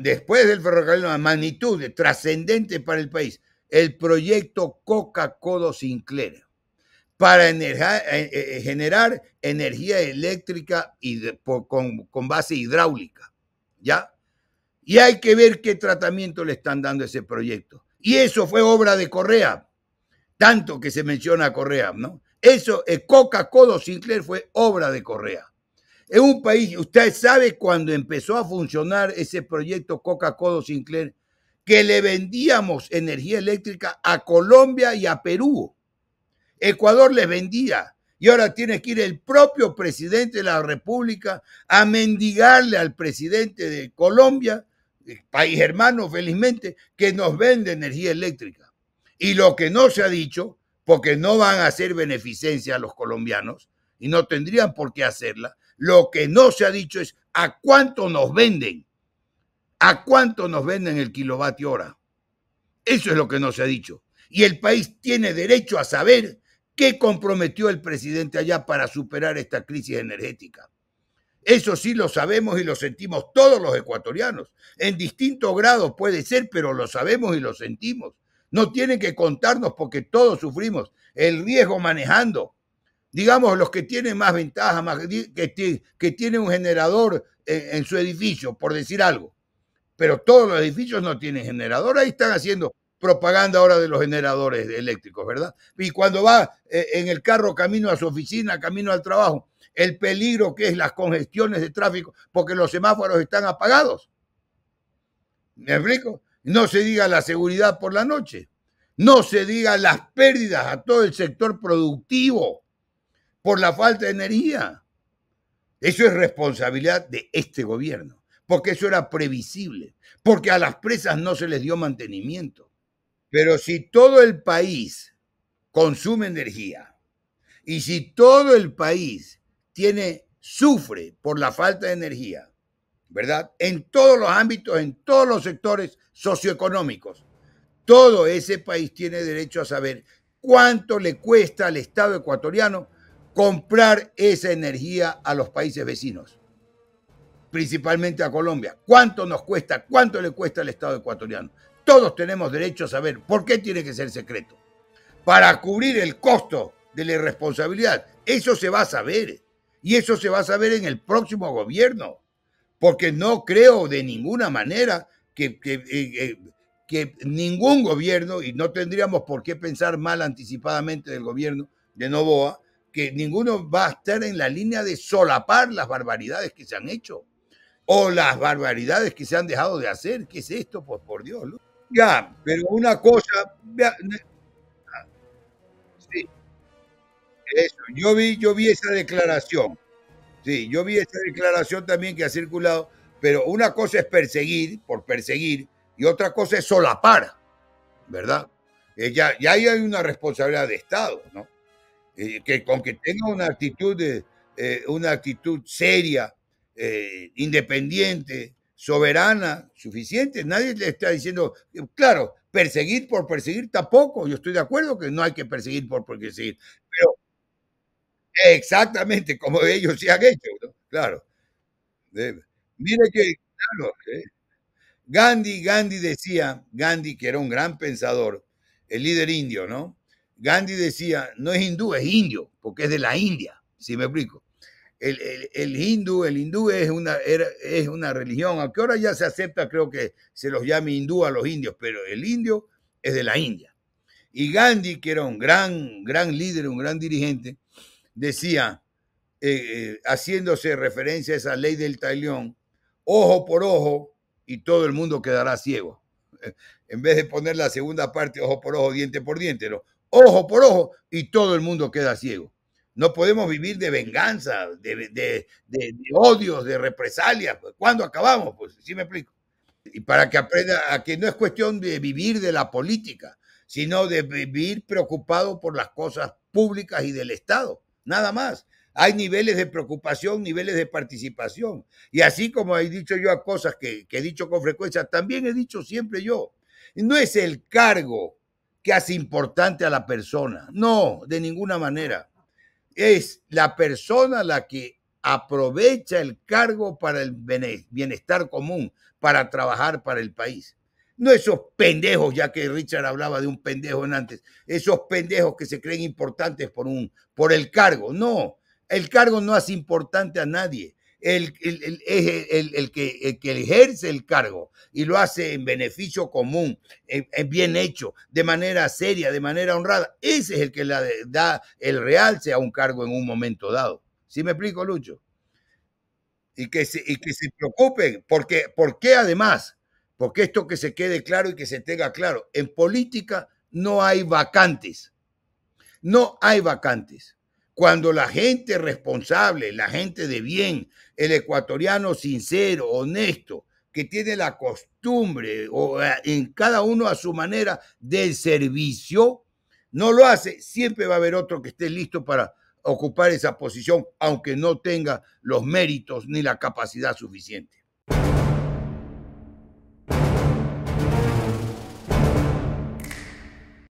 después del ferrocarril, una magnitud trascendente para el país, el proyecto Coca-Codo Sinclair para eh, eh, eh, generar energía eléctrica y con, base hidráulica. ¿Ya? Y hay que ver qué tratamiento le están dando a ese proyecto. Y eso fue obra de Correa, tanto que se menciona a Correa, ¿no? Eso, Coca-Codo Sinclair fue obra de Correa. Es un país, usted sabe cuando empezó a funcionar ese proyecto Coca-Cola Sinclair, que le vendíamos energía eléctrica a Colombia y a Perú. Ecuador les vendía. Y ahora tiene que ir el propio presidente de la República a mendigarle al presidente de Colombia, país hermano felizmente, que nos vende energía eléctrica. Y lo que no se ha dicho, porque no van a hacer beneficencia a los colombianos y no tendrían por qué hacerla, lo que no se ha dicho es a cuánto nos venden, a cuánto nos venden el kilovatio hora. Eso es lo que no se ha dicho. Y el país tiene derecho a saber qué comprometió el presidente allá para superar esta crisis energética. Eso sí lo sabemos y lo sentimos todos los ecuatorianos. En distintos grados puede ser, pero lo sabemos y lo sentimos. No tienen que contarnos porque todos sufrimos el riesgo manejando, digamos, los que tienen más ventaja, más, que, tienen un generador en, su edificio, por decir algo. Pero todos los edificios no tienen generador, ahí están haciendo propaganda ahora de los generadores eléctricos, ¿verdad? Y cuando va eh, en el carro camino a su oficina, camino al trabajo, el peligro que es las congestiones de tráfico, porque los semáforos están apagados. ¿Me explico? No se diga la seguridad por la noche. No se diga las pérdidas a todo el sector productivo por la falta de energía. Eso es responsabilidad de este gobierno, porque eso era previsible, porque a las presas no se les dio mantenimiento. Pero si todo el país consume energía y si todo el país tiene sufre por la falta de energía, ¿verdad? En todos los ámbitos, en todos los sectores socioeconómicos, todo ese país tiene derecho a saber cuánto le cuesta al Estado ecuatoriano comprar esa energía a los países vecinos, principalmente a Colombia. ¿Cuánto nos cuesta? ¿Cuánto le cuesta al Estado ecuatoriano? Todos tenemos derecho a saber por qué tiene que ser secreto. Para cubrir el costo de la irresponsabilidad. Eso se va a saber. Y eso se va a saber en el próximo gobierno. Porque no creo de ninguna manera que, que, eh, eh, ningún gobierno, y no tendríamos por qué pensar mal anticipadamente del gobierno de Novoa, que ninguno va a estar en la línea de solapar las barbaridades que se han hecho o las barbaridades que se han dejado de hacer. ¿Qué es esto? Pues por Dios. Ya, pero una cosa... sí, eso, yo vi, yo vi esa declaración. Sí, yo vi esa declaración también que ha circulado, pero una cosa es perseguir por perseguir y otra cosa es solapar, ¿verdad? Eh, ya, ya ahí hay una responsabilidad de Estado, ¿no? Eh, que con que tenga una actitud, eh, una actitud seria, eh, independiente, soberana, suficiente. Nadie le está diciendo, claro, perseguir por perseguir tampoco. Yo estoy de acuerdo que no hay que perseguir por perseguir, pero exactamente como ellos se han hecho, ¿no? claro. mire que, claro, Gandhi, Gandhi decía, Gandhi que era un gran pensador, el líder indio, ¿no? Gandhi decía, no es hindú, es indio, porque es de la India, si me explico. El, hindú, el hindú es una, es una religión, aunque ahora ya se acepta, creo que se los llame hindú a los indios, pero el indio es de la India. Y Gandhi, que era un gran, gran líder, un gran dirigente, decía, eh, eh, haciéndose referencia a esa ley del talión, ojo por ojo y todo el mundo quedará ciego. En vez de poner la segunda parte, ojo por ojo, diente por diente, ¿no? ojo por ojo, y todo el mundo queda ciego. No podemos vivir de venganza, de, odios, de represalias. ¿Cuándo acabamos? Pues sí me explico. Y para que aprenda a que no es cuestión de vivir de la política, sino de vivir preocupado por las cosas públicas y del Estado. Nada más. Hay niveles de preocupación, niveles de participación. Y así como he dicho yo a cosas que he dicho con frecuencia, también he dicho siempre yo, no es el cargo hace importante a la persona. No, de ninguna manera. Es la persona la que aprovecha el cargo para el bienestar común, para trabajar para el país. No esos pendejos, ya que Richard hablaba de un pendejo en antes, esos pendejos que se creen importantes por, un, por el cargo. No, el cargo no hace importante a nadie el, el, el, que, el, que, ejerce el cargo y lo hace en beneficio común, eh, eh, bien hecho, de manera seria, de manera honrada, ese es el que le da el realce a un cargo en un momento dado. ¿Sí me explico, Lucho? Y que se, y que se preocupen, porque, porque además, porque esto que se quede claro y que se tenga claro, en política no hay vacantes, no hay vacantes. Cuando la gente responsable, la gente de bien, el ecuatoriano sincero, honesto, que tiene la costumbre o eh, en cada uno a su manera del servicio, no lo hace, siempre va a haber otro que esté listo para ocupar esa posición, aunque no tenga los méritos ni la capacidad suficiente.